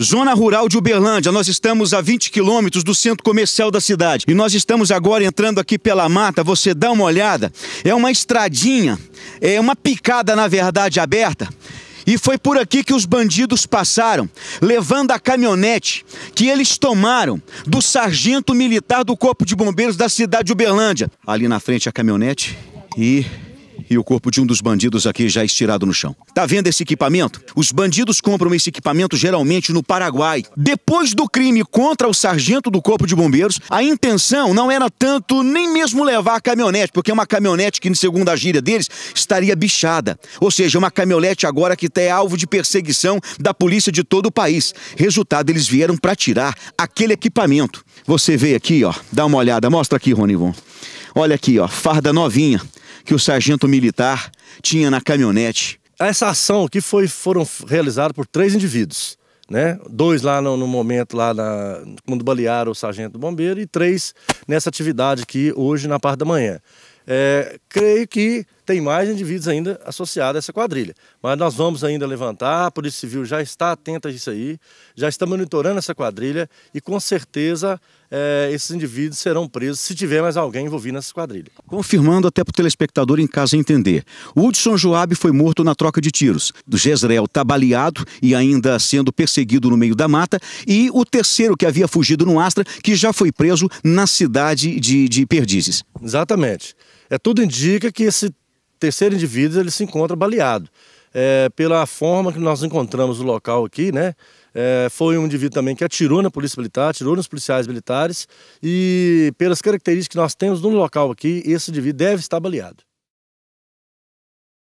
Zona rural de Uberlândia, nós estamos a 20 quilômetros do centro comercial da cidade. E nós estamos agora entrando aqui pela mata, você dá uma olhada. É uma estradinha, é uma picada, na verdade, aberta. E foi por aqui que os bandidos passaram, levando a caminhonete que eles tomaram do sargento militar do Corpo de Bombeiros da cidade de Uberlândia. Ali na frente a caminhonete e e o corpo de um dos bandidos aqui já estirado no chão. Tá vendo esse equipamento? Os bandidos compram esse equipamento geralmente no Paraguai. Depois do crime contra o sargento do Corpo de Bombeiros, a intenção não era tanto nem mesmo levar a caminhonete, porque é uma caminhonete que, segundo a gíria deles, estaria bichada. Ou seja, uma caminhonete agora que é alvo de perseguição da polícia de todo o país. Resultado, eles vieram para tirar aquele equipamento. Você vê aqui, ó, dá uma olhada, mostra aqui, Ronivon. Olha aqui, ó, farda novinha que o sargento militar tinha na caminhonete. Essa ação aqui foi, foram realizadas por três indivíduos. Né? Dois lá no, no momento, lá na, quando balearam o sargento bombeiro, e três nessa atividade aqui hoje na parte da manhã. É, creio que tem mais indivíduos ainda associados a essa quadrilha. Mas nós vamos ainda levantar, a Polícia Civil já está atenta a isso aí, já está monitorando essa quadrilha e com certeza é, esses indivíduos serão presos se tiver mais alguém envolvido nessa quadrilha. Confirmando até para o telespectador em casa entender, Hudson Joab foi morto na troca de tiros. Do Jezreel está baleado e ainda sendo perseguido no meio da mata e o terceiro que havia fugido no Astra, que já foi preso na cidade de, de Perdizes. Exatamente. É, tudo indica que esse terceiro indivíduo ele se encontra baleado. É, pela forma que nós encontramos o local aqui, né? É, foi um indivíduo também que atirou na polícia militar, atirou nos policiais militares e pelas características que nós temos no local aqui, esse indivíduo deve estar baleado.